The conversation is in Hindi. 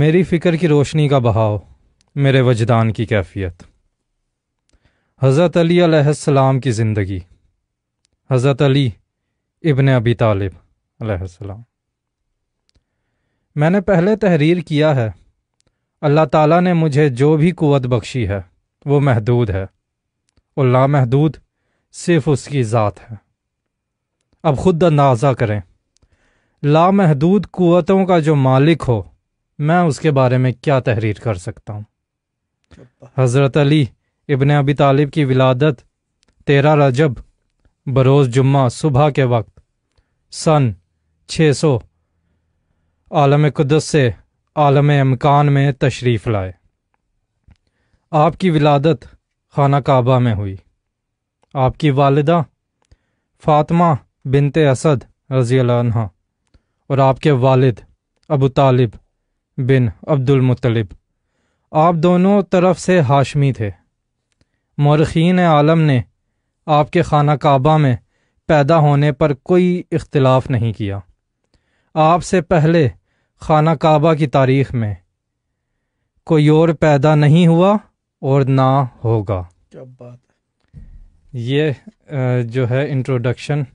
मेरी फ़िक्र की रोशनी का बहाव मेरे वजदान की कैफियत हज़रत अली अलैहिस्सलाम की ज़िंदगी हज़रत अली इबन अबी तालिब अलैहिस्सलाम मैंने पहले तहरीर किया है अल्लाह ताला ने मुझे जो भी कुवत बख्शी है वो महदूद है और लामहदूद सिर्फ उसकी ज़ात है अब ख़ुद अंदाज़ा करें लामहदूद कुवतों का जो मालिक हो मैं उसके बारे में क्या तहरीर कर सकता हूँ हज़रत अली इबन अबी तालिब की विलादत तेरह रजब बरोज़ जुम्मा सुबह के वक्त सन 600 आलम कुदस से आलम अमकान में तशरीफ़ लाए आपकी विलादत खाना काबा में हुई आपकी वालदा फातमा बिनते असद रजी और आपके वालिद अबू तालिब बिन मुतलिब आप दोनों तरफ से हाशमी थे मौरखीन आलम ने आपके खाना काबा में पैदा होने पर कोई इख्तलाफ नहीं किया आपसे पहले खाना काबा की तारीख में कोई और पैदा नहीं हुआ और ना होगा क्या बात ये जो है इंट्रोडक्शन